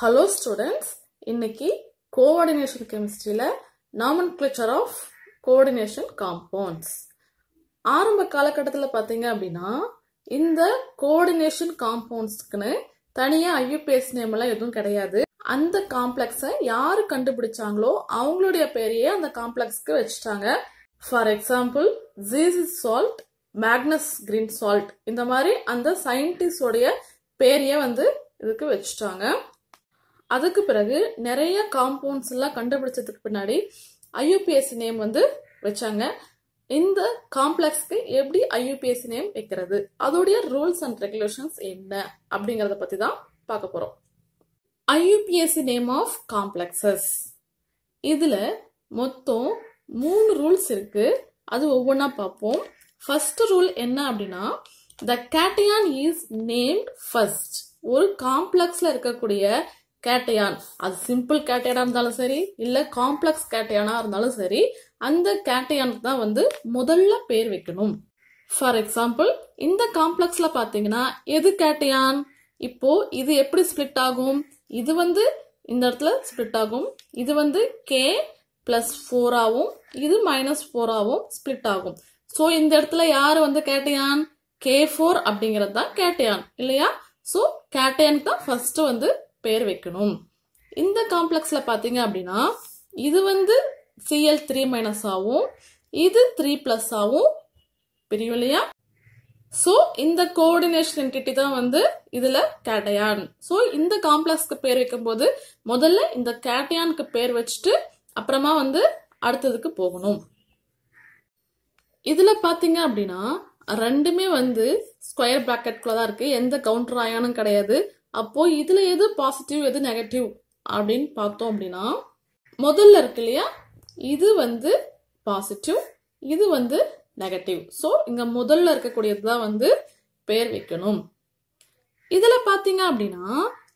hello students இன்னைக்கி coordination கெமிஸ்ட்ரியில் நாமன் of ஆஃப் கோஆர்டினேஷன் காம்பவுண்ட்ஸ் ஆரம்ப காலகட்டத்தில் பார்த்தீங்க அப்படின்னா இந்த கோஆர்டினேஷன் காம்பவுண்ட்ஸ்க்குன்னு தனியாக ஐயூபிஎஸ் நேம்லாம் எதுவும் கிடையாது அந்த காம்ப்ளெக்ஸை யார் கண்டுபிடிச்சாங்களோ அவங்களுடிய பேரையே அந்த காம்ப்ளெக்ஸ்க்கு வச்சுட்டாங்க for example Zeise's salt Magnus green salt இந்த மாதிரி அந்த சயின்டிஸ்டோடைய பேரையே வந்து இதுக்கு வச்சுட்டாங்க அதுக்கு பிறகு நிறைய காம்பவுண்ட்ஸ் எல்லாம் கண்டுபிடிச்சதுக்கு பின்னாடி ஐயூபிஎஸ்சி நேம் வந்து வச்சாங்க இந்த காம்ப்ளெக்ஸ்க்கு எப்படி ஐயூபிஎஸ்சி நேம் வைக்கிறது அதோடைய ரூல்ஸ் அண்ட் ரெகுலேஷன்ஸ் என்ன அப்படிங்கறத பத்தி தான் பார்க்க போறோம் ஐயூபிஎஸ்சி நேம் ஆஃப் காம்ப்ளெக்ஸஸ் இதுல மொத்தம் மூணு ரூல்ஸ் இருக்கு அது ஒவ்வொன்றா பார்ப்போம் ஃபர்ஸ்ட் ரூல் என்ன அப்படின்னா the cation is named first ஒரு காம்ப்ளெக்ஸ்ல இருக்கக்கூடிய கேட்டையான் அது சிம்பிள் கேட்டையனா இருந்தாலும் சரி இல்லை காம்ப்ளெக்ஸ் கேட்டையானா இருந்தாலும் சரி அந்த கேட்டையானுக்கு தான் வந்து முதல்ல பேர் வைக்கணும் ஃபார் எக்ஸாம்பிள் இந்த காம்ப்ளெக்ஸ்ல பார்த்தீங்கன்னா எது கேட்டையான் இப்போ இது எப்படி ஸ்பிளிட் ஆகும் இது வந்து இந்த இடத்துல ஸ்பிளிட் ஆகும் இது வந்து கே பிளஸ் ஃபோராகவும் இது மைனஸ் ஃபோராகவும் ஸ்பிளிட் ஆகும் ஸோ இந்த இடத்துல யார் வந்து கேட்டையான் கே ஃபோர் அப்படிங்கிறது தான் கேட்டையான் இல்லையா ஸோ கேட்டையான் தான் ஃபர்ஸ்ட் வந்து பேர் வைக்கணும் இந்த காம்ப்ளெக்ஸில் பார்த்தீங்க அப்படின்னா இது வந்து சிஎல் த்ரீ மைனஸ் ஆகும் இது த்ரீ ப்ளஸ்ஸாகவும் ஆகும் பிரியும் இல்லையா ஸோ இந்த கோஆர்டினேஷன் என்டிட்டி தான் வந்து இதில் கேட்டையான் ஸோ இந்த காம்ப்ளெக்ஸ்க்கு பேர் வைக்கும்போது முதல்ல இந்த கேட்டையானுக்கு பேர் வச்சுட்டு அப்புறமா வந்து அடுத்ததுக்கு போகணும் இதில் பார்த்தீங்க அப்படின்னா ரெண்டுமே வந்து ஸ்கொயர் பிராக்கெட்குள்ளே தான் இருக்குது எந்த கவுண்டர் ஆயானும் கிடையாது அப்போ இதுல எது பாசிட்டிவ் எது நெகட்டிவ் அப்படின்னு பார்த்தோம் அப்படின்னா முதல்ல இருக்கு இல்லையா இது வந்து பாசிட்டிவ் இது வந்து நெகட்டிவ் ஸோ இங்க முதல்ல இருக்கக்கூடியது தான் வந்து பேர் வைக்கணும் இதுல பாத்தீங்க அப்படின்னா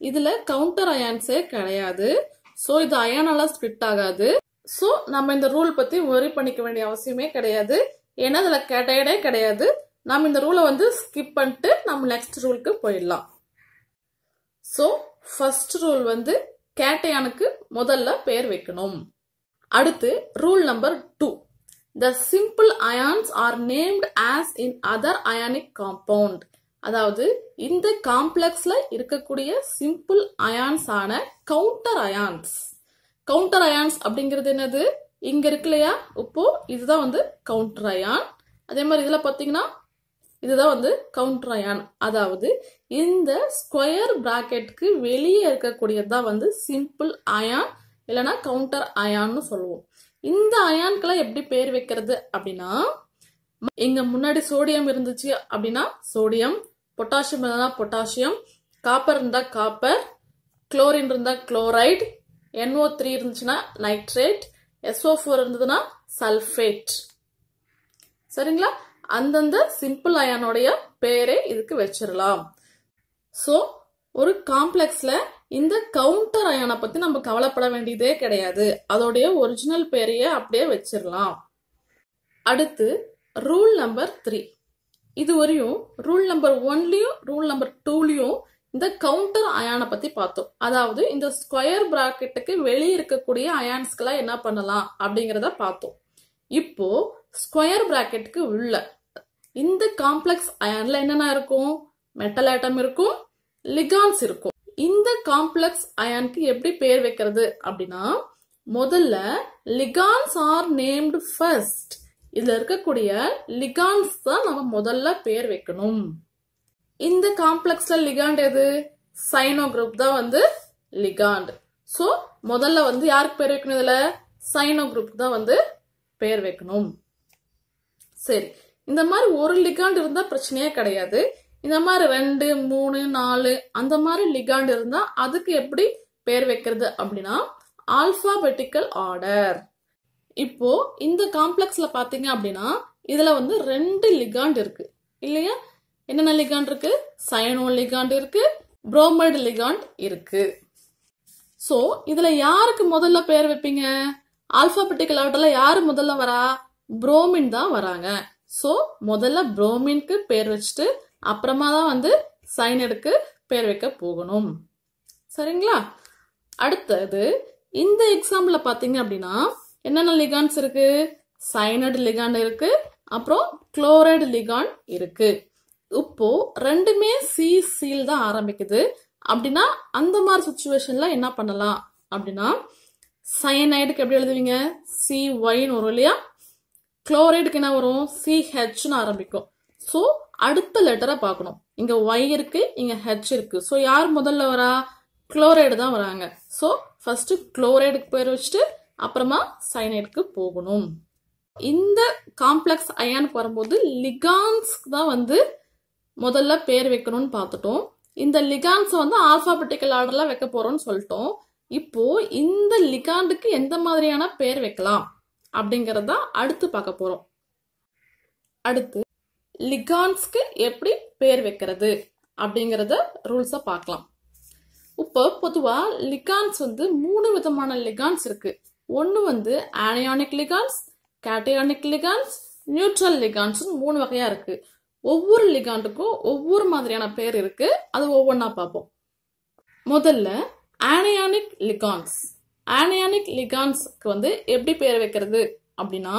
இதுல கவுண்டர் அயான்ஸே கிடையாது ஸோ இது அயானால ஸ்பிட் ஆகாது ஸோ நம்ம இந்த ரூல் பத்தி ஒரி பண்ணிக்க வேண்டிய அவசியமே கிடையாது ஏன்னா இதுல கேட்டையடே கிடையாது நம்ம இந்த ரூலை வந்து ஸ்கிப் பண்ணிட்டு நம்ம நெக்ஸ்ட் ரூலுக்கு போயிடலாம் ஸோ ஃபர்ஸ்ட் ரூல் வந்து கேட்டையானுக்கு முதல்ல பெயர் வைக்கணும் அடுத்து rule number two the simple ions are named as in other ionic compound அதாவது இந்த காம்ப்ளெக்ஸ்ல இருக்கக்கூடிய சிம்பிள் அயான்ஸ் ஆன கவுண்டர் அயான்ஸ் கவுண்டர் அயான்ஸ் அப்படிங்கிறது என்னது இங்க இருக்கு இல்லையா இப்போ இதுதான் வந்து கவுண்டர் அயான் அதே மாதிரி இதுல பாத்தீங்கன்னா இதுதான் வந்து கவுண்டர் அயான் அதாவது இந்த ஸ்கொயர் பிராக்கெட்டுக்கு வெளியே இருக்கக்கூடியதான் வந்து சிம்பிள் அயான் இல்லைன்னா கவுண்டர் அயான்னு சொல்லுவோம் இந்த அயான்களை எப்படி பேர் வைக்கிறது அப்படின்னா இங்க முன்னாடி சோடியம் இருந்துச்சு அப்படின்னா சோடியம் பொட்டாசியம் இருந்தா பொட்டாசியம் காப்பர் இருந்தா காப்பர் குளோரின் இருந்தா குளோரைடு என்ஓ த்ரீ இருந்துச்சுன்னா நைட்ரேட் எஸ்ஓ ஃபோர் இருந்ததுன்னா சல்ஃபேட் சரிங்களா அந்தந்த சிம்பிள் அயனுடைய பேரே இதுக்கு வச்சிடலாம் ஸோ ஒரு காம்ப்ளெக்ஸ்ல இந்த கவுண்டர் அயனை பத்தி நம்ம கவலைப்பட வேண்டியதே கிடையாது அதோடைய ஒரிஜினல் பேரையே அப்படியே வச்சிடலாம் அடுத்து ரூல் நம்பர் த்ரீ இது வரையும் ரூல் நம்பர் ஒன்லயும் ரூல் நம்பர் டூலயும் இந்த கவுண்டர் அயானை பத்தி பார்த்தோம் அதாவது இந்த ஸ்கொயர் பிராக்கெட்டுக்கு வெளியே இருக்கக்கூடிய அயான்ஸ்க்கெல்லாம் என்ன பண்ணலாம் அப்படிங்கிறத பார்த்தோம் இப்போ ஸ்கொயர் பிராக்கெட்டுக்கு உள்ள இந்த காம்ப்ளெக்ஸ் அயன்ல என்னென்ன இருக்கும் மெட்டல் ஐட்டம் இருக்கும் லிகான்ஸ் இருக்கும் இந்த காம்ப்ளெக்ஸ் அயனுக்கு எப்படி பேர் வைக்கிறது அப்படின்னா முதல்ல லிகான்ஸ் ஆர் நேம்டு ஃபர்ஸ்ட் இதுல இருக்கக்கூடிய லிகான்ஸ் தான் நம்ம முதல்ல பேர் வைக்கணும் இந்த காம்ப்ளெக்ஸ்ல லிகாண்ட் எது சைனோ குரூப் தான் வந்து லிகாண்ட் ஸோ முதல்ல வந்து யாருக்கு பேர் வைக்கணும் இதுல சைனோ குரூப் தான் வந்து பேர் வைக்கணும் சரி இந்த மாதிரி ஒரு லிகாண்ட் இருந்தால் பிரச்சனையே கிடையாது இந்த மாதிரி ரெண்டு மூணு நாலு அந்த மாதிரி லிகாண்ட் இருந்தால் அதுக்கு எப்படி பேர் வைக்கிறது அப்படின்னா ஆல்பாபெட்டிக்கல் ஆர்டர் இப்போ இந்த காம்ப்ளெக்ஸ்ல பாத்தீங்க அப்படின்னா இதுல வந்து ரெண்டு லிகாண்ட் இருக்கு இல்லையா என்னென்ன லிகாண்ட் இருக்கு சயனோ லிகாண்ட் இருக்கு புரோமைடு லிகாண்ட் இருக்கு ஸோ இதுல யாருக்கு முதல்ல பேர் வைப்பீங்க ஆல்பாபெட்டிக்கல் ஆர்டர்ல யாரு முதல்ல வரா புரோமின் தான் வராங்க ஸோ முதல்ல புரோமின்க்கு பேர் வச்சுட்டு அப்புறமா தான் வந்து சைனடுக்கு பேர் வைக்க போகணும் சரிங்களா அடுத்தது இந்த எக்ஸாம்பிள் பார்த்தீங்க அப்படின்னா என்னென்ன லிகான்ஸ் இருக்கு சைனடு லிகான் இருக்கு அப்புறம் குளோரைடு லிகான் இருக்கு இப்போ ரெண்டுமே சி சீல் தான் ஆரம்பிக்குது அப்படின்னா அந்த மாதிரி சுச்சுவேஷன்ல என்ன பண்ணலாம் அப்படின்னா சயனைடுக்கு எப்படி எழுதுவீங்க சி ஒய்னு வரும் இல்லையா குளோரைடுக்கு என்ன வரும் சிஹெச்னு ஆரம்பிக்கும் ஸோ அடுத்த லெட்டரை பார்க்கணும் இங்க ஒய் இருக்கு இங்க ஹெச் இருக்கு ஸோ யார் முதல்ல வரா குளோரைடு தான் வராங்க ஸோ ஃபர்ஸ்ட் குளோரைடுக்கு பேர் வச்சுட்டு அப்புறமா சைனைடுக்கு போகணும் இந்த காம்ப்ளெக்ஸ் அயானுக்கு வரும்போது லிகான்ஸ்க்கு தான் வந்து முதல்ல பேர் வைக்கணும்னு பார்த்துட்டோம் இந்த லிகான்ஸை வந்து ஆல்பாபெட்டிக்கல் ஆர்டர்ல வைக்க போறோம்னு சொல்லிட்டோம் இப்போ இந்த லிகாண்டுக்கு எந்த மாதிரியான பேர் வைக்கலாம் அப்படிங்கறத அடுத்து பார்க்க போகிறோம் அடுத்து லிகான்ஸ்க்கு எப்படி பேர் வைக்கிறது அப்படிங்கிறத ரூல்ஸை பார்க்கலாம் இப்போ பொதுவாக லிகான்ஸ் வந்து மூணு விதமான லிகான்ஸ் இருக்கு ஒன்று வந்து anionic ligands cationic ligands neutral ligands மூணு வகையா இருக்கு ஒவ்வொரு லிகாண்டுக்கும் ஒவ்வொரு மாதிரியான பேர் இருக்கு அது ஒவ்வொன்றா பார்ப்போம் முதல்ல ஆனியானிக் லிகான்ஸ் ஆனியானிக் லிகான்ஸ்க்கு வந்து எப்படி பேர் வைக்கிறது அப்படின்னா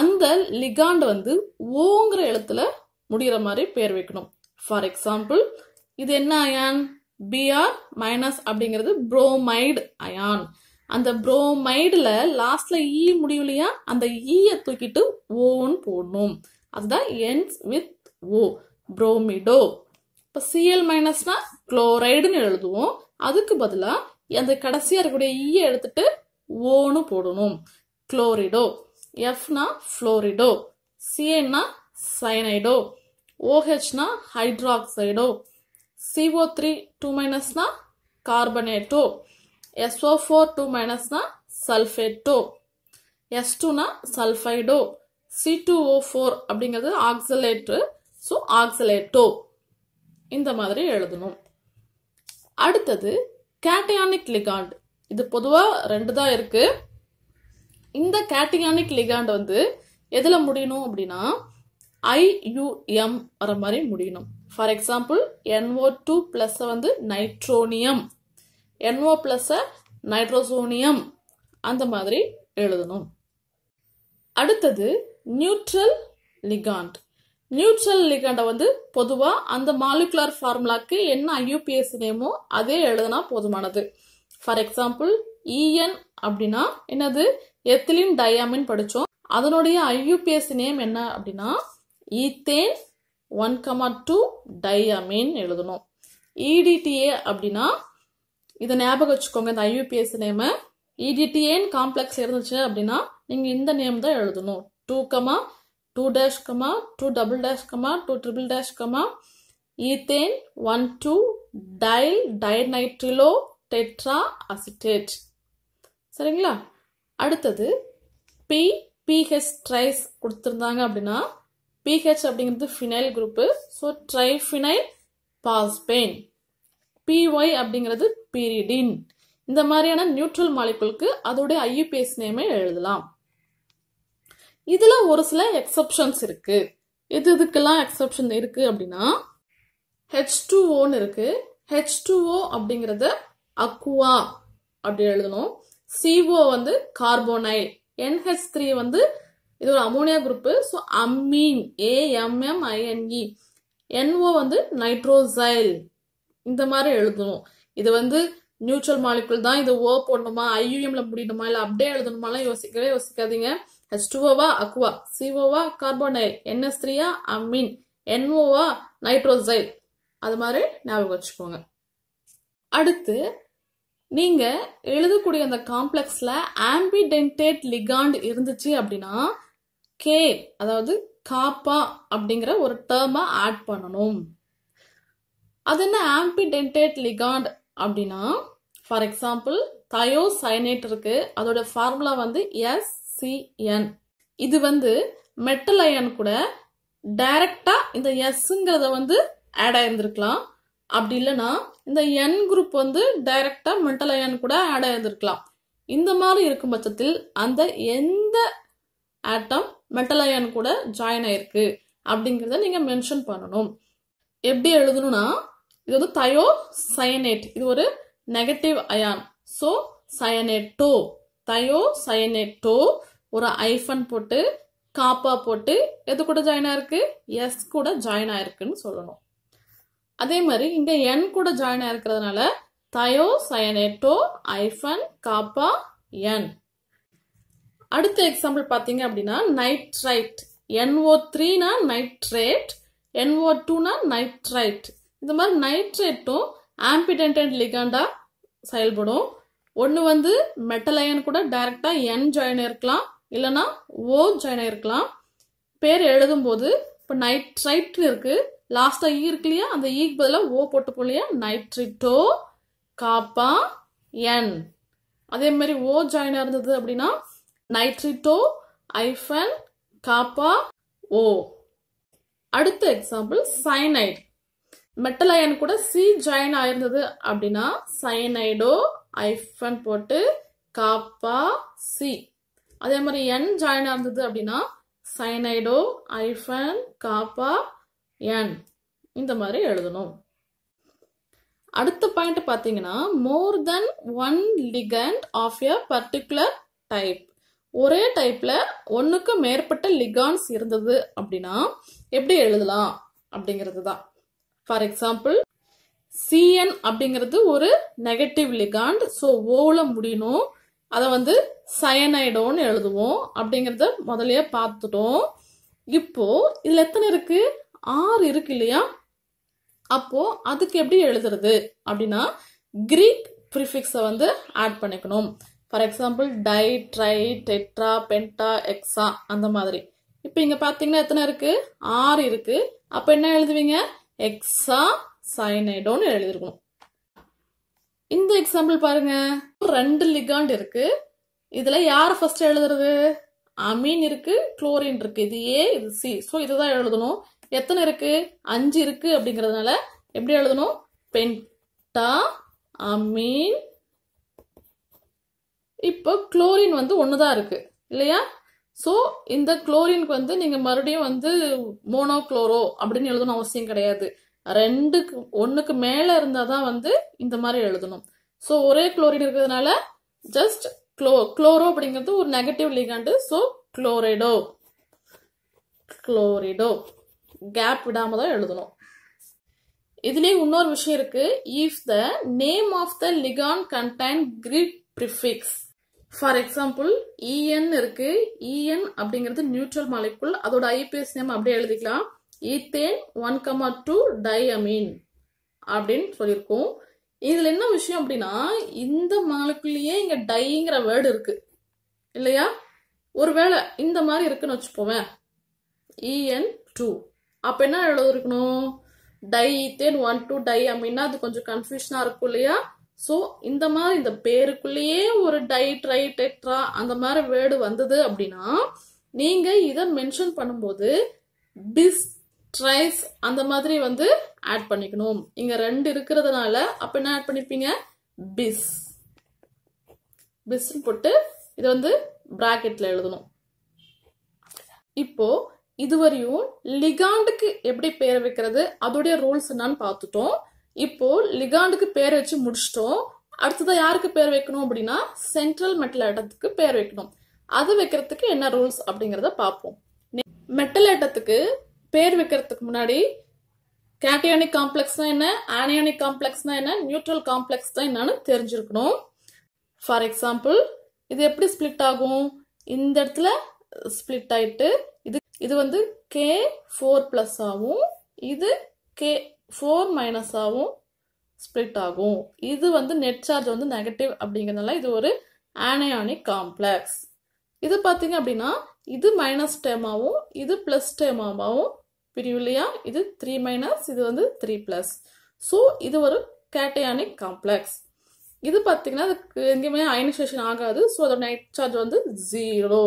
அந்த லிகாண்ட் வந்து ஓங்கிற எழுத்துல முடிகிற மாதிரி பேர் வைக்கணும் ஃபார் எக்ஸாம்பிள் இது என்ன அயான் பிஆர் மைனஸ் அப்படிங்கிறது புரோமைடு அயான் அந்த ப்ரோமைடில் லாஸ்ட்ல ஈ e முடிவுலையா அந்த ஈயை e தூக்கிட்டு ஓன்னு போடணும் அதுதான் என்ஸ் வித் ஓ புரோமிடோ இப்போ சிஎல் மைனஸ்னா குளோரைடுன்னு எழுதுவோம் அதுக்கு பதிலாக அந்த கடைசியாக இருக்கக்கூடிய ஈயை e எடுத்துட்டு ஓன்னு போடணும் குளோரிடோ எஃப்னா ஃப்ளோரிடோ சிஎன்னா சைனைடோ ஓஹெச்னா ஹைட்ராக்சைடோ சிஓ த்ரீ டூ மைனஸ்னா கார்பனேட்டோ எஸ்ஓ ஃபோர் டூ மைனஸ்னா சல்ஃபேட்டோ எஸ் டூனா sulphido C two O four அப்படிங்கிறது ஆக்சலேட்டு ஸோ ஆக்சலேட்டோ இந்த மாதிரி எழுதணும் அடுத்தது கேட்டயானிக் லிகாண்ட் இது பொதுவாக ரெண்டு தான் இருக்கு இந்த கேட்டயானிக் லிகாண்ட் வந்து எதில் முடியணும் அப்படின்னா ஐயுஎம் வர மாதிரி முடியணும் ஃபார் எக்ஸாம்பிள் என்ஓ டூ ப்ளஸ்ஸை வந்து நைட்ரோனியம் என்ஓ ப்ளஸ்ஸை நைட்ரோசோனியம் அந்த மாதிரி எழுதணும் அடுத்தது நியூட்ரல் லிகாண்ட் நியூட்ரல் லிகண்டை வந்து பொதுவாக அந்த மாலிகுலர் ஃபார்முலாக்கு என்ன ஐயூபிஎஸ் நேமோ அதே எழுதுனா போதுமானது ஃபார் எக்ஸாம்பிள் இஎன் அப்படின்னா என்னது எத்திலின் டயாமின் படித்தோம் அதனுடைய ஐயூபிஎஸ் நேம் என்ன அப்படின்னா ethane one comma two diamine எழுதணும் இடிடிஏ e அப்படின்னா இதை ஞாபகம் வச்சுக்கோங்க இந்த ஐயூபிஎஸ் நேமை இடிடிஏன்னு காம்ப்ளெக்ஸ் இருந்துச்சு அப்படின்னா நீங்கள் இந்த நேம் தான் எழுதணும் two comma two dash comma two double dash comma two triple dash comma ethane 1 2 diyl dinitrilo tetra acetate சரிங்களா அடுத்தது பி பிஹெச் ட்ரைஸ் கொடுத்துருந்தாங்க அப்படின்னா பிஹெச் அப்படிங்கிறது phenyl group so triphenyl phosphane P Y அப்படிங்கிறது பீரிடின் இந்த மாதிரியான நியூட்ரல் மாலிகுலுக்கு அதோடைய ஐயூபிஎஸ் நேமே எழுதலாம் இதில் ஒரு சில எக்ஸப்ஷன்ஸ் இருக்குது எது இதுக்கெல்லாம் எக்ஸப்ஷன் இருக்குது அப்படின்னா ஹெச் டூ ஓன்னு இருக்குது ஹெச் டூ ஓ அப்படிங்கறத அக்குவா அப்படி எழுதணும் சிஓ வந்து கார்போனைல் என்ஹெச் த்ரீ வந்து இது ஒரு ammonia group so ammine A M M I N E N O வந்து நைட்ரோசைல் இந்த மாதிரி எழுதணும் இது வந்து நியூட்ரல் மாலிகுல் தான் இது ஓ போடணுமா ஐயூஎம்ல முடியணுமா இல்லை அப்படியே எழுதணுமாலாம் யோசிக்கவே யோசிக்காதீங்க ஹெச்டுஓவா அக்வா சிஓவா கார்போனைல் என்எஸ் த்ரீயா அமீன் என்ஓவா நைட்ரோசைல் அது மாதிரி ஞாபகம் வச்சுக்கோங்க அடுத்து நீங்க எழுதக்கூடிய அந்த காம்ப்ளெக்ஸ்ல ஆம்பிடென்டேட் லிகாண்ட் இருந்துச்சு அப்படின்னா கே அதாவது காப்பா அப்படிங்கிற ஒரு டேர்மை ஆட் பண்ணணும் அது என்ன ஆம்பிடென்டேட் லிகாண்ட் அப்படின்னா ஃபார் எக்ஸாம்பிள் தயோசைனேட் இருக்கு அதோட ஃபார்முலா வந்து எஸ் சிஎன் இது வந்து மெட்டல் அயன் கூட டைரக்டா இந்த எஸ்ங்கிறத வந்து ஆட் ஆயிருந்திருக்கலாம் அப்படி இல்லைன்னா இந்த என் குரூப் வந்து டைரக்டா மெட்டல் அயன் கூட ஆட் ஆயிருந்திருக்கலாம் இந்த மாதிரி இருக்கும் பட்சத்தில் அந்த எந்த ஆட்டம் மெட்டல் அயன் கூட ஜாயின் ஆயிருக்கு அப்படிங்கிறத நீங்க மென்ஷன் பண்ணணும் எப்படி எழுதணும்னா இது வந்து தயோ சயனேட் இது ஒரு negative ion so cyanato thio cyanato ஒரு ஐஃபன் போட்டு காப்பா போட்டு எது கூட ஜாயின் ஆயிருக்கு எஸ் கூட ஜாயின் ஆயிருக்குன்னு சொல்லணும் அதே மாதிரி இங்க என் கூட ஜாயின் ஆயிருக்கிறதுனால தயோ சயனேட்டோ ஐஃபன் காப்பா என் அடுத்த எக்ஸாம்பிள் பார்த்தீங்க அப்படின்னா நைட்ரைட் என்ஓ த்ரீனா நைட்ரேட் என்ஓ டூனா நைட்ரைட் இந்த மாதிரி நைட்ரேட்டும் ஆம்பிடென்டன்ட் லிகாண்டா செயல்படும் ஒன்று வந்து மெட்டல் அயன் கூட டைரக்டா என் ஜாயின் இருக்கலாம் இல்லைன்னா ஓ ஜாயின் ஆகிருக்கலாம் பேர் எழுதும்போது இப்போ நைட் இருக்கு இருக்குது லாஸ்ட்டாக ஈ இருக்கு இல்லையா அந்த ஈக்கு e பதிலாக ஓ போட்டு போலையா நைட்ரிட்டோ காப்பா என் அதே மாதிரி ஓ ஜாயின் இருந்தது அப்படின்னா நைட்ரிட்டோ ஐஃபன் காப்பா ஓ அடுத்த எக்ஸாம்பிள் சைனைட் மெட்டல் அயன் கூட சி ஜாயின் ஆயிருந்தது அப்படின்னா சைனைடோ ஐஃபன் போட்டு காப்பா சி அதே மாதிரி என் ஜாயினாக இருந்தது அப்படின்னா சைனைடோ ஐஃபன் காப்பா என் இந்த மாதிரி எழுதணும் அடுத்த பாயிண்ட் பார்த்தீங்கன்னா more than one ligand of a particular type ஒரே டைப்ல ஒன்றுக்கு மேற்பட்ட லிகான்ஸ் இருந்தது அப்படின்னா எப்படி எழுதலாம் அப்படிங்கிறது தான் ஃபார் எக்ஸாம்பிள் சிஎன் அப்படிங்கிறது ஒரு நெகட்டிவ் லிகாண்ட் ஸோ ஓவில் முடியணும் அதை வந்து சயனைடோன்னு எழுதுவோம் அப்படிங்கிறத முதலே பார்த்துட்டோம் இப்போ இதில் எத்தனை இருக்கு ஆறு இருக்கு இல்லையா அப்போ அதுக்கு எப்படி எழுதுறது அப்படின்னா கிரீக் ப்ரிஃபிக்ஸை வந்து ஆட் பண்ணிக்கணும் for example di tri tetra penta hexa அந்த மாதிரி இப்போ இங்கே பார்த்தீங்கன்னா எத்தனை இருக்கு ஆறு இருக்கு அப்போ என்ன எழுதுவீங்க எக்ஸா சைனைடோன்னு எழுதிருக்கணும் இந்த எக்ஸாம்பிள் பாருங்க ரெண்டு லிகாண்ட் இருக்கு இதுல யார் ஃபர்ஸ்ட் எழுதுறது அமீன் இருக்கு குளோரின் இருக்கு இது ஏ இது சி ஸோ இதுதான் எழுதணும் எத்தனை இருக்கு அஞ்சு இருக்கு அப்படிங்கிறதுனால எப்படி எழுதணும் பென்டா அமீன் இப்போ குளோரின் வந்து ஒன்று தான் இருக்கு இல்லையா ஸோ இந்த குளோரினுக்கு வந்து நீங்கள் மறுபடியும் வந்து மோனோ குளோரோ அப்படின்னு எழுதணும் அவசியம் கிடையாது ரெண்டுக்கு ஒன்றுக்கு மேலே இருந்தால் தான் வந்து இந்த மாதிரி எழுதணும் ஸோ ஒரே குளோரின் இருக்கிறதுனால ஜஸ்ட் குளோ குளோரோ அப்படிங்கிறது ஒரு negative ligand so chlorido chlorido gap விடாம தான் எழுதணும் இதுலேயே இன்னொரு விஷயம் இருக்கு if the name of the ligand contain Greek prefix for example E N இருக்கு இஎன் e அப்படிங்கிறது நியூட்ரல் மாலிகுல் அதோட ஐபிஎஸ் நேம் அப்படியே எழுதிக்கலாம் ethane one comma two diamine அப்படின்னு சொல்லியிருக்கோம் இதில் என்ன விஷயம் அப்படின்னா இந்த மாலுக்குள்ளேயே இங்கே டைங்கிற வேர்டு இருக்கு இல்லையா ஒருவேளை இந்த மாதிரி இருக்குன்னு வச்சுப்போமே இஎன் டூ e அப்போ என்ன எழுதிருக்கணும் di ethane one two di அமீன்னா அது கொஞ்சம் கன்ஃபியூஷனாக இருக்கும் இல்லையா ஸோ இந்த மாதிரி இந்த பேருக்குள்ளேயே ஒரு டை ட்ரை டெட்ரா அந்த மாதிரி வேர்டு வந்தது அப்படின்னா நீங்கள் இதை மென்ஷன் பண்ணும்போது டிஸ் ட்ரைஸ் அந்த மாதிரி வந்து ஆட் பண்ணிக்கணும் இங்க ரெண்டு இருக்கிறதுனால அப்ப என்ன ஆட் பண்ணிப்பீங்க பிஸ் பிஸ்ன்னு போட்டு இது வந்து பிராக்கெட்ல எழுதணும் இப்போ இதுவரையும் லிகாண்டுக்கு எப்படி பேர் வைக்கிறது அதோடைய ரூல்ஸ் என்னன்னு பார்த்துட்டோம் இப்போ லிகாண்டுக்கு பேர் வச்சு முடிச்சிட்டோம் அடுத்ததா யாருக்கு பேர் வைக்கணும் அப்படின்னா சென்ட்ரல் மெட்டல் ஐட்டத்துக்கு பேர் வைக்கணும் அது வைக்கிறதுக்கு என்ன ரூல்ஸ் அப்படிங்கறத பார்ப்போம் மெட்டல் ஐட்டத்துக்கு பேர் வைக்கிறதுக்கு முன்னாடி கேட்டயானிக் தான் என்ன காம்ப்ளெக்ஸ் தான் என்ன நியூட்ரல் காம்ப்ளெக்ஸ் தான் என்னன்னு தெரிஞ்சிருக்கணும் ஃபார் எக்ஸாம்பிள் இது எப்படி ஸ்பிளிட் ஆகும் இந்த இடத்துல ஸ்பிளிட் ஆயிட்டு இது இது வந்து கே ஃபோர் பிளஸ் ஆகும் இது கே ஃபோர் மைனஸ் ஆகும் ஸ்பிளிட் ஆகும் இது வந்து நெட் சார்ஜ் வந்து நெகட்டிவ் அப்படிங்கிறதுனால இது ஒரு ஆனயானிக் காம்ப்ளெக்ஸ் இது பார்த்தீங்க அப்படின்னா இது மைனஸ் டேர்மாகவும் இது ப்ளஸ் டேர்மாகவும் பிரியும் இல்லையா இது த்ரீ மைனஸ் இது வந்து த்ரீ ப்ளஸ் ஸோ இது ஒரு கேட்டையானிக் காம்ப்ளெக்ஸ் இது பார்த்தீங்கன்னா அதுக்கு எங்கேயுமே அயனைசேஷன் ஆகாது ஸோ அதோட நைட் சார்ஜ் வந்து ஜீரோ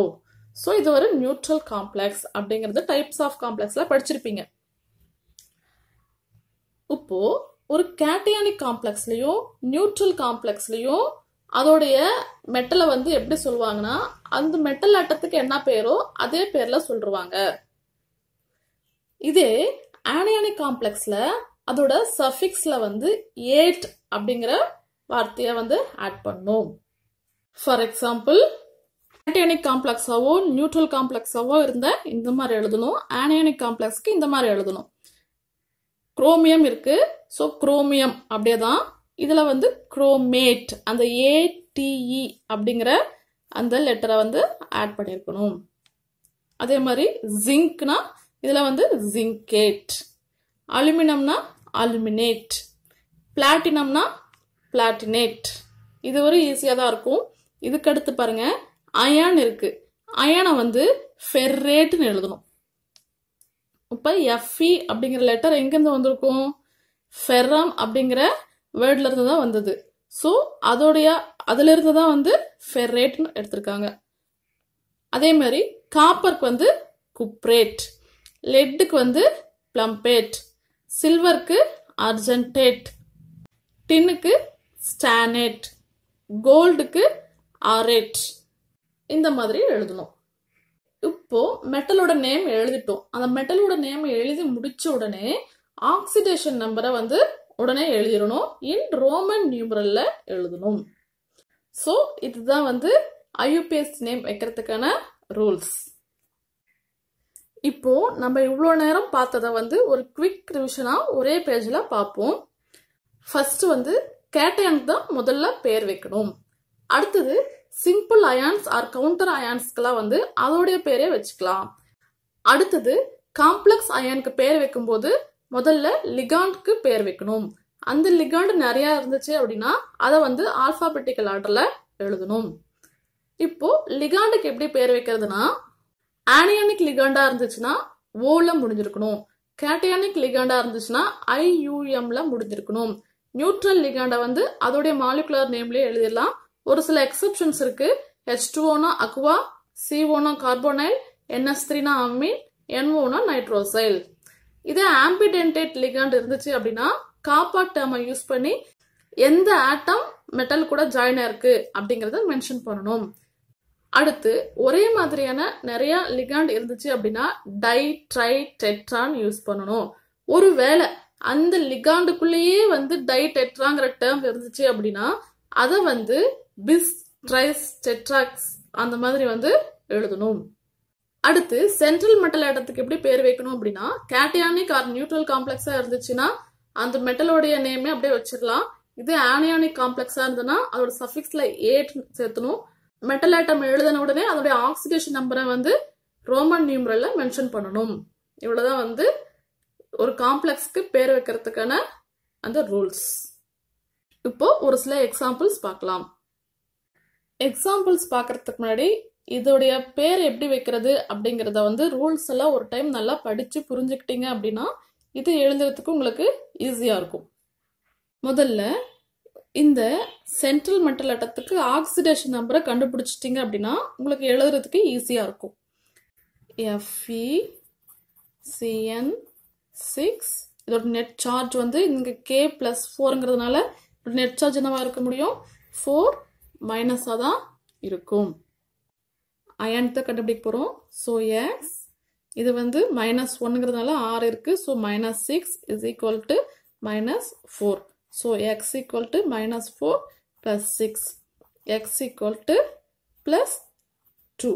ஸோ இது ஒரு நியூட்ரல் காம்ப்ளெக்ஸ் அப்படிங்கிறது டைப்ஸ் ஆஃப் காம்ப்ளெக்ஸில் படிச்சிருப்பீங்க இப்போ ஒரு கேட்டையானிக் காம்ப்ளெக்ஸ்லையும் நியூட்ரல் காம்ப்ளெக்ஸ்லையும் அதோடைய மெட்டலை வந்து எப்படி சொல்லுவாங்கன்னா அந்த மெட்டல் ஆட்டத்துக்கு என்ன பேரோ அதே பேர்ல சொல்லுவாங்க இதே ஆனியானிக் காம்ப்ளெக்ஸ்ல அதோட சஃபிக்ஸ்ல வந்து ஏட் அப்படிங்கிற வார்த்தையை வந்து ஆட் பண்ணும் ஃபார் எக்ஸாம்பிள் ஆன்டியானிக் காம்ப்ளெக்ஸாவோ நியூட்ரல் காம்ப்ளெக்ஸாவோ இருந்தால் இந்த மாதிரி எழுதணும் ஆனியானிக் காம்ப்ளெக்ஸ்க்கு இந்த மாதிரி எழுதணும் குரோமியம் இருக்கு ஸோ குரோமியம் அப்படியே தான் இதில் வந்து குரோமேட் அந்த ஏடிஇ e அப்படிங்கிற அந்த லெட்டரை வந்து ஆட் பண்ணியிருக்கணும் அதே மாதிரி ஜிங்க்னா இதில் வந்து ஜிங்கேட் அலுமினம்னா அலுமினேட் பிளாட்டினம்னா பிளாட்டினேட் இது ஒரு ஈஸியாக தான் இருக்கும் இதுக்கடுத்து பாருங்க அயான் இருக்கு அயானை வந்து ஃபெர்ரேட்னு எழுதணும் இப்போ எஃப்இ அப்படிங்கிற லெட்டர் எங்கேருந்து வந்திருக்கும் ஃபெர்ரம் அப்படிங்கிற இருந்து தான் வந்தது ஸோ அதோடைய இருந்து தான் வந்து ஃபெரேட்னு எடுத்திருக்காங்க அதே மாதிரி காப்பர்க்கு வந்து குப்ரேட் லெட்டுக்கு வந்து பிளம்பேட் சில்வருக்கு அர்ஜென்டேட் டின்னுக்கு ஸ்டானேட் கோல்டுக்கு ஆரேட் இந்த மாதிரி எழுதணும் இப்போ மெட்டலோட நேம் எழுதிட்டோம் அந்த மெட்டலோட நேம் எழுதி முடிச்ச உடனே ஆக்சிடேஷன் நம்பரை வந்து உடனே எழுதிடணும் இன் ரோமன் நியூமரல்ல எழுதணும் ஸோ இதுதான் வந்து ஐயூபிஎஸ் நேம் வைக்கிறதுக்கான ரூல்ஸ் இப்போ நம்ம இவ்வளோ நேரம் பார்த்ததை வந்து ஒரு குவிக் ரிவிஷனாக ஒரே பேஜில் பார்ப்போம் ஃபர்ஸ்ட் வந்து கேட்டையானுக்கு தான் முதல்ல பேர் வைக்கணும் அடுத்தது சிம்பிள் அயான்ஸ் ஆர் கவுண்டர் அயான்ஸ்க்கெல்லாம் வந்து அதோடைய பேரே வச்சுக்கலாம் அடுத்தது காம்ப்ளெக்ஸ் அயானுக்கு பேர் வைக்கும்போது முதல்ல லிகாண்ட்க்கு பேர் வைக்கணும் அந்த லிகாண்ட் நிறையா இருந்துச்சு அப்படின்னா அதை வந்து ஆல்பாபெட்டிக்கல் ஆர்டரில் எழுதணும் இப்போ லிகாண்டுக்கு எப்படி பேர் வைக்கிறதுனா ஆனியானிக் லிகாண்டா இருந்துச்சுன்னா ஓல முடிஞ்சிருக்கணும் கேட்டியானிக் லிகாண்டா இருந்துச்சுன்னா ஐயூஎம்ல முடிஞ்சிருக்கணும் நியூட்ரல் லிகாண்டா வந்து அதோடைய மாலிகுலர் நேம்லயே எழுதிடலாம் ஒரு சில எக்ஸப்ஷன்ஸ் இருக்கு ஹெச் டூனா அக்வா சிஓனா கார்போனைல் என்எஸ் த்ரீனா என் என்ஓனா நைட்ரோசைல் இதே ஆம்பிடென்டேட் லிகாண்ட் இருந்துச்சு அப்படின்னா காப்பா டேர்மை யூஸ் பண்ணி எந்த ஆட்டம் மெட்டல் கூட ஜாயின் ஆயிருக்கு அப்படிங்கிறத மென்ஷன் பண்ணணும் அடுத்து ஒரே மாதிரியான நிறைய லிகாண்ட் இருந்துச்சு அப்படின்னா டை ட்ரை டெட்ரான் யூஸ் பண்ணணும் ஒருவேளை அந்த லிகாண்டுக்குள்ளேயே வந்து டை டெட்ராங்கிற டேர்ம் இருந்துச்சு அப்படின்னா அதை வந்து பிஸ் ட்ரைஸ் டெட்ராக்ஸ் அந்த மாதிரி வந்து எழுதணும் அடுத்து சென்ட்ரல் மெட்டல் ஆட்டத்துக்கு எப்படி பேர் வைக்கணும் அப்படின்னா கேட்டயானிக் ஆர் நியூட்ரல் காம்ப்ளெக்ஸா இருந்துச்சுன்னா அந்த மெட்டலோடைய நேமே அப்படியே வச்சிடலாம் இது ஆனியானிக் காம்ப்ளெக்ஸா இருந்ததுன்னா அதோட சஃபிக்ஸ்ல ஏட் சேர்த்தணும் மெட்டல் ஆட்டம் எழுதின உடனே அதோடைய ஆக்சிடேஷன் நம்பரை வந்து ரோமன் நியூமரல்ல மென்ஷன் பண்ணணும் இவ்வளவுதான் வந்து ஒரு காம்ப்ளெக்ஸ்க்கு பேர் வைக்கிறதுக்கான அந்த ரூல்ஸ் இப்போ ஒரு சில எக்ஸாம்பிள்ஸ் பார்க்கலாம் எக்ஸாம்பிள்ஸ் பார்க்கறதுக்கு முன்னாடி இதோடைய பேர் எப்படி வைக்கிறது அப்படிங்கிறத வந்து ரூல்ஸ் எல்லாம் ஒரு டைம் நல்லா படித்து புரிஞ்சுக்கிட்டீங்க அப்படின்னா இது எழுதுறதுக்கு உங்களுக்கு ஈஸியாக இருக்கும் முதல்ல இந்த சென்ட்ரல் மெட்டல் அட்டத்துக்கு ஆக்சிடேஷன் நம்பரை கண்டுபிடிச்சிட்டிங்க அப்படின்னா உங்களுக்கு எழுதுறதுக்கு ஈஸியாக இருக்கும் எஃப்இ சிஎன் சிக்ஸ் இதோட நெட் சார்ஜ் வந்து இங்கே கே ப்ளஸ் ஃபோருங்கிறதுனால நெட் சார்ஜ் என்னவாக இருக்க முடியும் ஃபோர் மைனஸாக தான் இருக்கும் அயான் கண்டுபிடிக்க போகிறோம் ஸோ எக்ஸ் இது வந்து மைனஸ் ஒன்னுங்கிறதுனால ஆறு இருக்குது so minus six is equal to minus four so X equal to minus four plus six X equal to plus two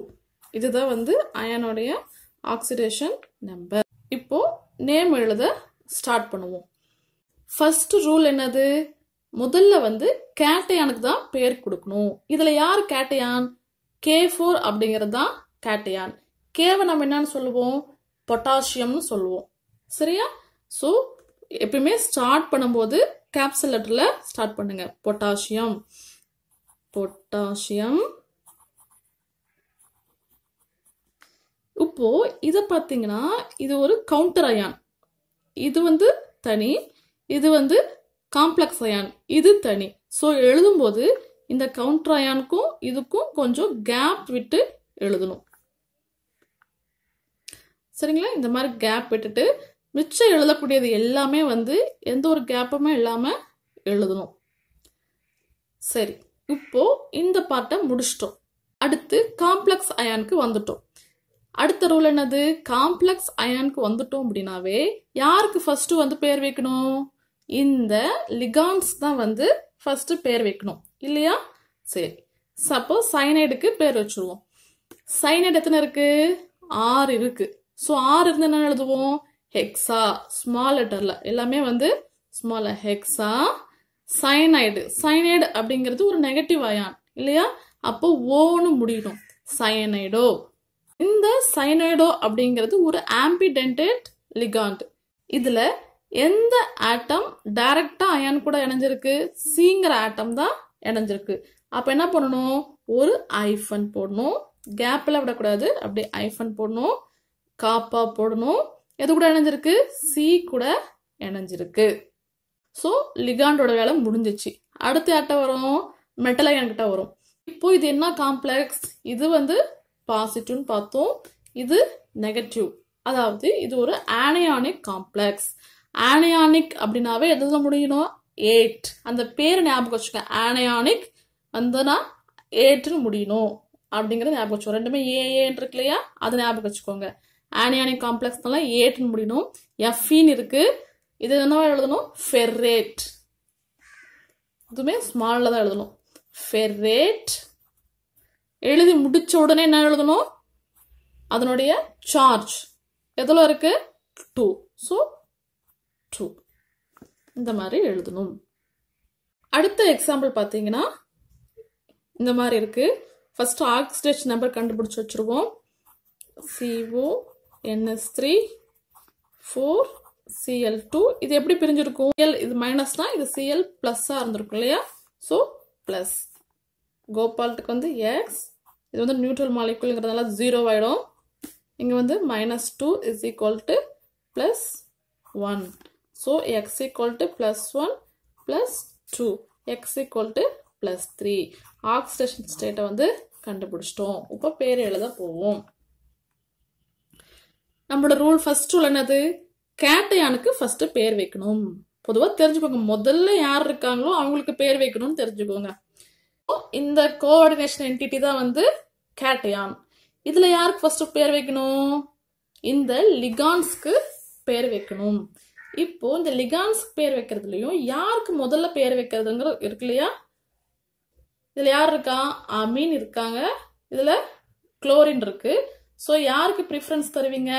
இதுதான் வந்து அயனுடைய ஆக்சிடேஷன் நம்பர் இப்போ நேம் எழுத ஸ்டார்ட் பண்ணுவோம் ஃபர்ஸ்ட் ரூல் என்னது முதல்ல வந்து கேட்டையானுக்கு தான் பேர் கொடுக்கணும் இதில் யார் கேட்டையான் கே ஃபோர் அப்படிங்கிறது தான் கேட்டையான் கேவை நம்ம என்னன்னு சொல்லுவோம் பொட்டாசியம்னு சொல்லுவோம் சரியா ஸோ எப்பயுமே ஸ்டார்ட் பண்ணும்போது கேப்சல் லெட்டரில் ஸ்டார்ட் பண்ணுங்க பொட்டாசியம் பொட்டாசியம் இப்போ இதை பார்த்தீங்கன்னா இது ஒரு கவுண்டர் அயான் இது வந்து தனி இது வந்து காம்ப்ளெக்ஸ் அயான் இது தனி ஸோ எழுதும்போது இந்த கவுண்டர் அயானுக்கும் இதுக்கும் கொஞ்சம் கேப் விட்டு எழுதணும் சரிங்களா இந்த மாதிரி கேப் விட்டுட்டு மிச்சம் எழுதக்கூடியது எல்லாமே வந்து எந்த ஒரு கேப்புமே இல்லாமல் எழுதணும் சரி இப்போ இந்த பார்ட்டை முடிச்சிட்டோம் அடுத்து காம்ப்ளெக்ஸ் அயானுக்கு வந்துட்டோம் அடுத்த ரூல் என்னது காம்ப்ளெக்ஸ் அயானுக்கு வந்துட்டோம் அப்படின்னாவே யாருக்கு ஃபர்ஸ்ட் வந்து பேர் வைக்கணும் இந்த லிகான்ஸ் தான் வந்து ஃபர்ஸ்ட் பேர் வைக்கணும் இல்லையா சரி சப்போஸ் சைனைடுக்கு பேர் வச்சுருவோம் சைனைடு எத்தனை இருக்கு ஆறு இருக்கு ஸோ ஆறு இருந்து என்ன எழுதுவோம் ஹெக்ஸா ஸ்மால் லெட்டர்ல எல்லாமே வந்து ஸ்மால் ஹெக்ஸா சைனைடு சைனைடு அப்படிங்கிறது ஒரு நெகட்டிவ் அயான் இல்லையா அப்போ ஓன்னு முடியணும் சயனைடோ இந்த சயனைடோ அப்படிங்கிறது ஒரு ஆம்பிடென்டேட் லிகாண்ட் இதுல எந்த ஆட்டம் டைரக்டா அயான் கூட இணைஞ்சிருக்கு சிங்கிற ஆட்டம் தான் இணைஞ்சிருக்கு அப்போ என்ன பண்ணணும் ஒரு ஐஃபன் போடணும் கேப்பில் விடக்கூடாது அப்படியே ஐஃபன் போடணும் காப்பா போடணும் எது கூட இணைஞ்சிருக்கு சி கூட இணைஞ்சிருக்கு ஸோ லிகாண்டோட வேலை முடிஞ்சிச்சு அடுத்து யார்கிட்ட வரும் மெட்டலைன் கிட்ட வரும் இப்போ இது என்ன காம்ப்ளெக்ஸ் இது வந்து பாசிட்டிவ்னு பார்த்தோம் இது நெகட்டிவ் அதாவது இது ஒரு ஆனையானிக் காம்ப்ளெக்ஸ் ஆனையானிக் அப்படின்னாவே எதுல முடியணும் எயிட் அந்த பேர் ஞாபகம் வச்சுக்க ஆனயானிக் நான் ஏற்றுன்னு முடியணும் அப்படிங்கிறத ஞாபகம் வச்சுக்கோ ரெண்டுமே ஏஏன்னு இருக்கு இல்லையா அதை ஞாபகம் வச்சுக்கோங்க ஆனியானிக் காம்ப்ளெக்ஸ்னால ஏற்றுன்னு முடியணும் எஃப்இன்னு இருக்கு இது என்னவா எழுதணும் ஃபெர்ரேட் அதுவுமே ஸ்மாலில் தான் எழுதணும் ஃபெர்ரேட் எழுதி முடிச்ச உடனே என்ன எழுதணும் அதனுடைய சார்ஜ் எதில் இருக்கு டூ ஸோ இந்த மாதிரி எழுதணும் அடுத்த எக்ஸாம்பிள் பார்த்தீங்கன்னா இந்த மாதிரி இருக்குது ஃபர்ஸ்ட் ஆக்சிடேஷன் நம்பர் கண்டுபிடிச்சி வச்சுருவோம் C O N S three four C L two இது எப்படி பிரிஞ்சிருக்கும் எல் இது மைனஸ்னா இது சிஎல் ப்ளஸ்ஸாக இருந்திருக்கும் இல்லையா ஸோ ப்ளஸ் கோபால்ட்டுக்கு வந்து எக்ஸ் இது வந்து நியூட்ரல் மாலிகுலுங்கிறதுனால ஜீரோ ஆகிடும் இங்கே வந்து minus two is equal to plus one So x equal to plus 1 plus 2 x equal to plus 3 oxidation state வந்து கண்டுபிடிச்சிட்டோம் இப்போ பேர் எழுத போவோம் நம்மளோட ரூல் first rule என்னது கேட்டையானுக்கு first பேர் வைக்கணும் பொதுவாக தெரிஞ்சுக்கோங்க முதல்ல யார் இருக்காங்களோ அவங்களுக்கு பேர் வைக்கணும்னு தெரிஞ்சுக்கோங்க இந்த கோஆர்டினேஷன் entity தான் வந்து கேட்டையான் இதில் யாருக்கு first பேர் வைக்கணும் இந்த லிகான்ஸ்க்கு பேர் வைக்கணும் இப்போ இந்த லிகான்ஸ்க்கு பேர் வைக்கிறதுலையும் யாருக்கு முதல்ல பேர் வைக்கிறதுங்கிற இருக்கு இல்லையா இதில் யார் இருக்கா அமீன் இருக்காங்க இதில் குளோரின் இருக்கு ஸோ யாருக்கு ப்ரிஃபரன்ஸ் தருவீங்க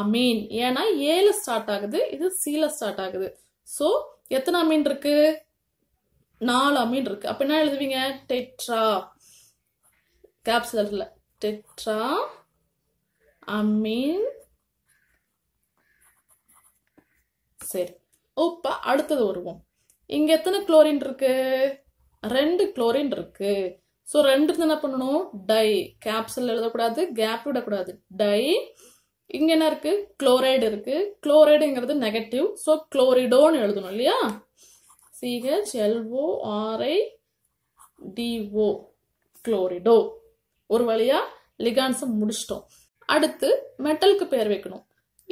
அமீன் ஏன்னா ஏல ஸ்டார்ட் ஆகுது இது சீல ஸ்டார்ட் ஆகுது ஸோ எத்தனை அமீன் இருக்கு நாலு அமீன் இருக்கு அப்ப என்ன எழுதுவீங்க டெட்ரா கேப்ஸ் டெட்ரா அமீன் சரி உப்ப அடுத்தது வருவோம் இங்க எத்தனை குளோரின் இருக்கு ரெண்டு குளோரின் இருக்கு ஸோ ரெண்டு என்ன பண்ணணும் டை கேப்சல் எழுதக்கூடாது கேப் விடக்கூடாது டை இங்க என்ன இருக்கு குளோரைடு இருக்கு குளோரைடுங்கிறது நெகட்டிவ் ஸோ குளோரிடோன்னு எழுதணும் இல்லையா C H L O R I D O chlorido ஒரு வழியா லிகான்ஸை முடிச்சிட்டோம் அடுத்து மெட்டலுக்கு பேர் வைக்கணும்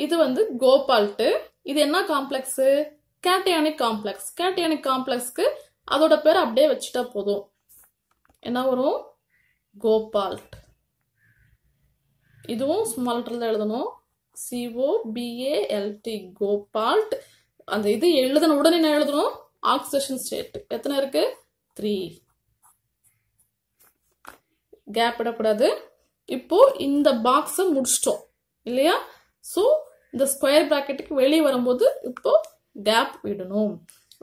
இது வந்து கோபால்ட்டு இது என்ன காம்ப்ளெக்ஸு கேட்டியானிக் காம்ப்ளெக்ஸ் கேட்டியானிக் காம்ப்ளெக்ஸ்க்கு அதோட பேர் அப்படியே வச்சுட்டா போதும் என்ன வரும் கோபால்ட் இதுவும் ஸ்மால் தான் எழுதணும் சிஓ பிஏஎல்டி கோபால்ட் அந்த இது எழுதின உடனே என்ன எழுதணும் ஆக்சிஜன் ஸ்டேட் எத்தனை இருக்கு த்ரீ கேப் விடக்கூடாது இப்போ இந்த பாக்ஸை முடிச்சிட்டோம் இல்லையா ஸோ இந்த ஸ்கொயர் ப்ராக்கெட்டுக்கு வெளியே வரும்போது இப்போ கேப் விடணும்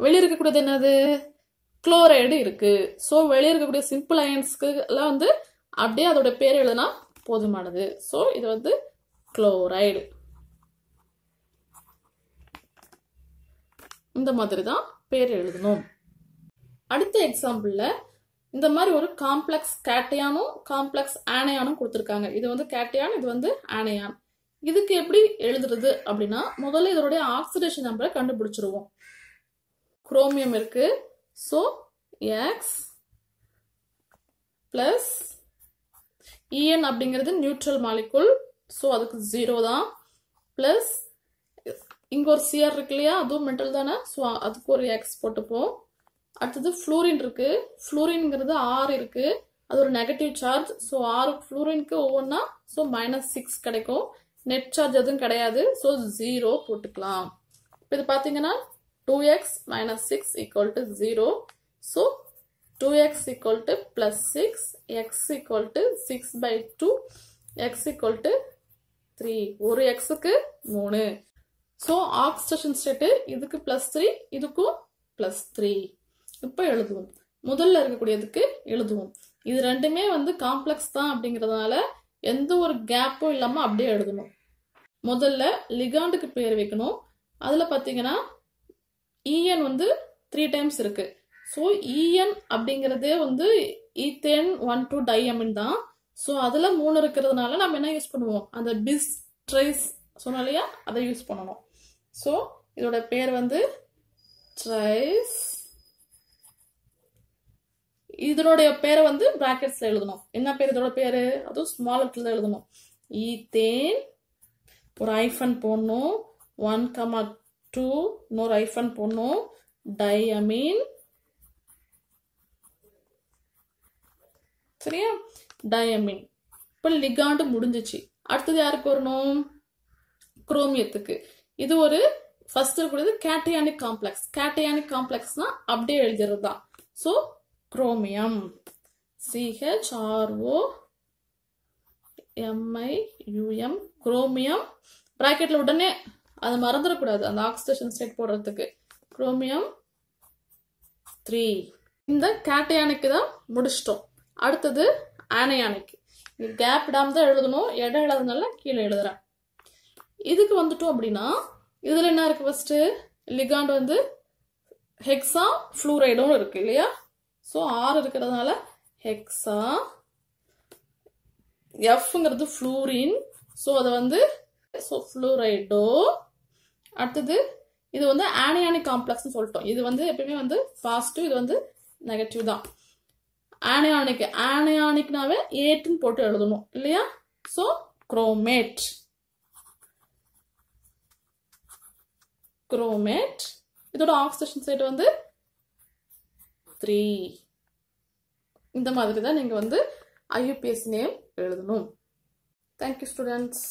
வெளியே இருக்கக்கூடியது என்னது குளோரைடு இருக்கு ஸோ வெளியே இருக்கக்கூடிய சிம்பிள் அயன்ஸ்க்கு எல்லாம் வந்து அப்படியே அதோட பேர் எழுதுனா போதுமானது ஸோ இது வந்து குளோரைடு இந்த மாதிரி தான் பேர் எழுதணும் அடுத்த எக்ஸாம்பிளில் இந்த மாதிரி ஒரு காம்ப்ளெக்ஸ் கேட்டையானும் காம்ப்ளெக்ஸ் ஆனையானும் கொடுத்துருக்காங்க இது வந்து கேட்டையான் இது வந்து ஆனையான் இதுக்கு எப்படி எழுதுறது அப்படின்னா முதல்ல இதனுடைய ஆக்சிடேஷன் நம்பரை கண்டுபிடிச்சிருவோம் குரோமியம் இருக்கு ஸோ எக்ஸ் பிளஸ் இஎன் அப்படிங்கிறது நியூட்ரல் மாலிகுல் ஸோ அதுக்கு ஜீரோ தான் பிளஸ் இங்கே ஒரு சிஆர் இருக்கு இல்லையா அதுவும் மெட்டல் தானே ஸோ அதுக்கு ஒரு எக்ஸ் போட்டுப்போம் அடுத்தது ஃப்ளூரின் இருக்கு ஃப்ளூரின்ங்கிறது ஆர் இருக்கு அது ஒரு நெகட்டிவ் சார்ஜ் ஸோ ஆறு ஃப்ளூரின்க்கு ஒவ்வொன்றா ஸோ மைனஸ் சிக்ஸ் கிடைக்கும் நெட் சார்ஜ் எதுவும் கிடையாது ஸோ ஜீரோ போட்டுக்கலாம் இப்போ இது பார்த்தீங்கன்னா two x minus six equal to zero so two x equal to plus six X equal to six by two x equal to three ஒரு எக்ஸுக்கு மூணு ஸோ ஆக்சிடேஷன் ஸ்டேட்டு இதுக்கு ப்ளஸ் த்ரீ இதுக்கும் plus three இப்போ எழுதுவோம் முதல்ல இருக்கக்கூடியதுக்கு எழுதுவோம் இது ரெண்டுமே வந்து காம்ப்ளெக்ஸ் தான் அப்படிங்கிறதுனால எந்த ஒரு கேப்பும் இல்லாமல் அப்படியே எழுதணும் முதல்ல லிகாண்டுக்கு பேர் வைக்கணும் அதில் பார்த்தீங்கன்னா இஎன் e வந்து த்ரீ டைம்ஸ் இருக்கு ஸோ இஎன் e அப்படிங்கிறதே வந்து ஈத்தேன் ஒன் டூ டையமின் தான் ஸோ அதில் மூணு இருக்கிறதுனால நம்ம என்ன யூஸ் பண்ணுவோம் அந்த பிஸ் ட்ரைஸ் சொன்னோம் இல்லையா அதை யூஸ் பண்ணணும் ஸோ இதோட பேர் வந்து ட்ரைஸ் இதனுடைய பேரை வந்து பிராக்கெட்ஸ்ல எழுதணும் என்ன பேர் இதோட பேரு அதுவும் ஸ்மால் எழுதணும் ஈத்தேன் e ஒரு ஐஃபன் போடணும் ஒன் கமா டூ இன்னொரு ஐஃபன் போடணும் டை அமீன் சரியா டயமின் இப்போ லிகாண்டு முடிஞ்சிச்சு அடுத்தது யாருக்கு வரணும் குரோமியத்துக்கு இது ஒரு ஃபர்ஸ்ட் இருக்கிறது கேட்டையானிக் காம்ப்ளெக்ஸ் கேட்டையானிக் காம்ப்ளெக்ஸ்னா அப்படியே எழுதுறது தான் so chromium C H R O M I U M chromium ப்ராக்கெட்டில் உடனே அதை மறந்துடக்கூடாது அந்த ஆக்சிடேஷன் ஸ்டேட் போடுறதுக்கு குரோமியம் த்ரீ இந்த கேட்டையானுக்கு தான் முடிச்சிட்டோம் அடுத்தது ஆனையானைக்கு கேப் இடாமல் தான் எழுதணும் இடம் எழுதுனால கீழே எழுதுறேன் இதுக்கு வந்துட்டோம் அப்படின்னா இதில் என்ன இருக்குது ஃபஸ்ட்டு லிகாண்ட் வந்து ஹெக்ஸா ஃப்ளூரைடும் இருக்குது இல்லையா ஸோ ஆறு இருக்கிறதுனால ஹெக்ஸா எஃப்ங்கிறது ஃப்ளூரின் ஸோ அதை வந்து ஸோ ஃப்ளூரைடோ அடுத்தது இது வந்து ஆனியானிக் காம்ப்ளெக்ஸ்னு சொல்லிட்டோம் இது வந்து எப்பயுமே வந்து பாசிட்டிவ் இது வந்து நெகட்டிவ் தான் ஆனியானிக் ஆனியானிக்னாவே ஏட்டுன்னு போட்டு எழுதணும் இல்லையா ஸோ குரோமேட் குரோமேட் இதோட ஆக்சிஜன் சைடு வந்து த்ரீ இந்த மாதிரி தான் நீங்கள் வந்து ஐயூபிஎஸ் நேம் எழுதணும் தேங்க்யூ ஸ்டூடெண்ட்ஸ்